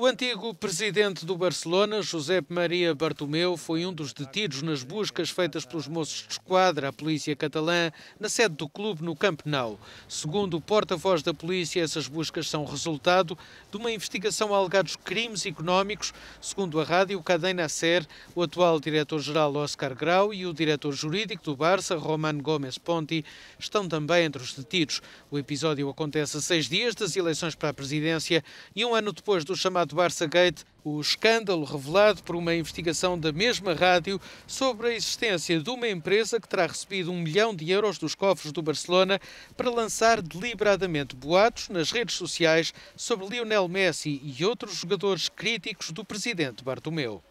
O antigo presidente do Barcelona, José Maria Bartomeu, foi um dos detidos nas buscas feitas pelos moços de esquadra à polícia catalã na sede do clube no Camp Nou. Segundo o porta-voz da polícia, essas buscas são resultado de uma investigação a alegados crimes económicos. Segundo a rádio Cadena Ser, o atual diretor-geral Oscar Grau e o diretor jurídico do Barça, Roman Gomes Ponti, estão também entre os detidos. O episódio acontece a seis dias das eleições para a presidência e um ano depois do chamado chamado Gate, o escândalo revelado por uma investigação da mesma rádio sobre a existência de uma empresa que terá recebido um milhão de euros dos cofres do Barcelona para lançar deliberadamente boatos nas redes sociais sobre Lionel Messi e outros jogadores críticos do presidente Bartomeu.